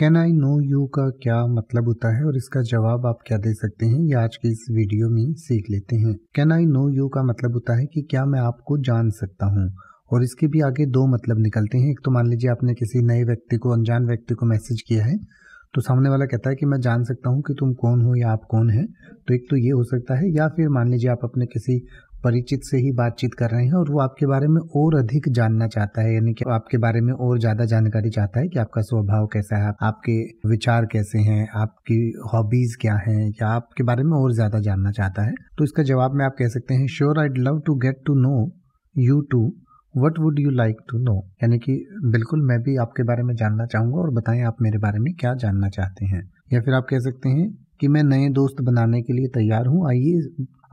can I know you का क्या मतलब होता है और इसका जवाब आप क्या दे सकते हैं ये आज के इस वीडियो में सीख लेते हैं कैन आई नो यू का मतलब होता है कि क्या मैं आपको जान सकता हूँ और इसके भी आगे दो मतलब निकलते हैं एक तो मान लीजिए आपने किसी नए व्यक्ति को अनजान व्यक्ति को मैसेज किया है तो सामने वाला कहता है कि मैं जान सकता हूँ कि तुम कौन हो या आप कौन हैं तो एक तो ये हो सकता है या फिर मान लीजिए आप अपने किसी परिचित से ही बातचीत कर रहे हैं और वो आपके बारे में और अधिक जानना चाहता है यानी कि आपके बारे में और ज़्यादा जानकारी चाहता है कि आपका स्वभाव कैसा है आपके विचार कैसे हैं आपकी हॉबीज़ क्या हैं या आपके बारे में और ज़्यादा जानना चाहता है तो इसका जवाब में आप कह सकते हैं sure I'd love to get to know you too what would you like to know यानी कि बिल्कुल मैं भी आपके बारे में जानना चाहूंगा और बताएं आप मेरे बारे में क्या जानना चाहते हैं या फिर आप कह सकते हैं कि मैं नए दोस्त बनाने के लिए तैयार हूँ आइए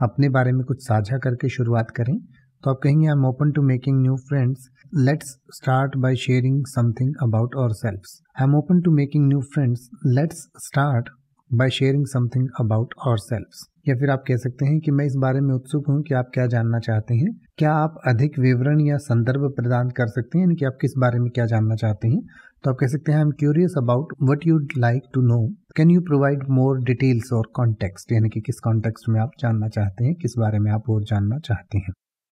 अपने बारे में कुछ साझा करके शुरुआत करें तो आप कहेंगे I am open to making new friends let's start by sharing something about our self I am open to making new friends let's start by sharing something about our self या फिर आप कह सकते हैं कि मैं इस बारे में उत्सुक हूँ कि आप क्या जानना चाहते हैं क्या आप अधिक विवरण या संदर्भ प्रदान कर सकते हैं यानी कि आप किस बारे में क्या जानना चाहते हैं तो आप कह सकते हैं I am curious about what you'd like to know can you provide more details और कॉन्टेक्स्ट यानी कि किस कॉन्टेक्स्ट में आप जानना चाहते हैं किस बारे में आप और जानना चाहते हैं